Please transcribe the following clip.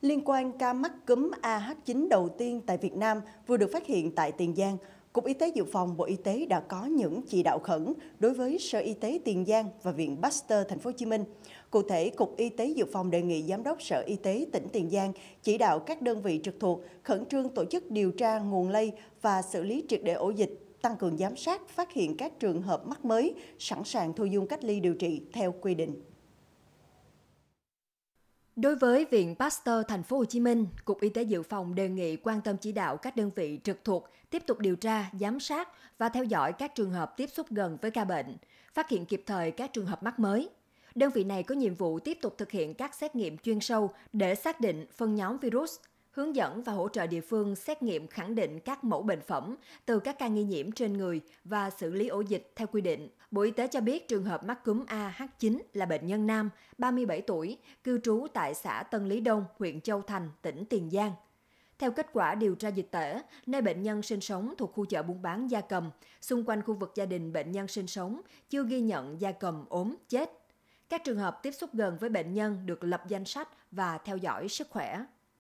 liên quan ca mắc cúm AH9 đầu tiên tại Việt Nam vừa được phát hiện tại Tiền Giang. Cục Y tế Dự phòng Bộ Y tế đã có những chỉ đạo khẩn đối với Sở Y tế Tiền Giang và Viện Pasteur Thành phố Hồ Chí Minh. Cụ thể, Cục Y tế Dự phòng đề nghị Giám đốc Sở Y tế tỉnh Tiền Giang chỉ đạo các đơn vị trực thuộc khẩn trương tổ chức điều tra nguồn lây và xử lý triệt để ổ dịch, tăng cường giám sát, phát hiện các trường hợp mắc mới, sẵn sàng thu dung cách ly điều trị theo quy định. Đối với Viện Pasteur Thành phố Hồ Chí Minh, Cục Y tế Dự phòng đề nghị quan tâm chỉ đạo các đơn vị trực thuộc tiếp tục điều tra, giám sát và theo dõi các trường hợp tiếp xúc gần với ca bệnh, phát hiện kịp thời các trường hợp mắc mới. Đơn vị này có nhiệm vụ tiếp tục thực hiện các xét nghiệm chuyên sâu để xác định phân nhóm virus, hướng dẫn và hỗ trợ địa phương xét nghiệm khẳng định các mẫu bệnh phẩm từ các ca nghi nhiễm trên người và xử lý ổ dịch theo quy định. Bộ Y tế cho biết trường hợp mắc cúm AH9 là bệnh nhân nam, 37 tuổi, cư trú tại xã Tân Lý Đông, huyện Châu Thành, tỉnh Tiền Giang. Theo kết quả điều tra dịch tễ, nơi bệnh nhân sinh sống thuộc khu chợ buôn bán gia cầm, xung quanh khu vực gia đình bệnh nhân sinh sống chưa ghi nhận gia cầm ốm chết. Các trường hợp tiếp xúc gần với bệnh nhân được lập danh sách và theo dõi sức khỏe.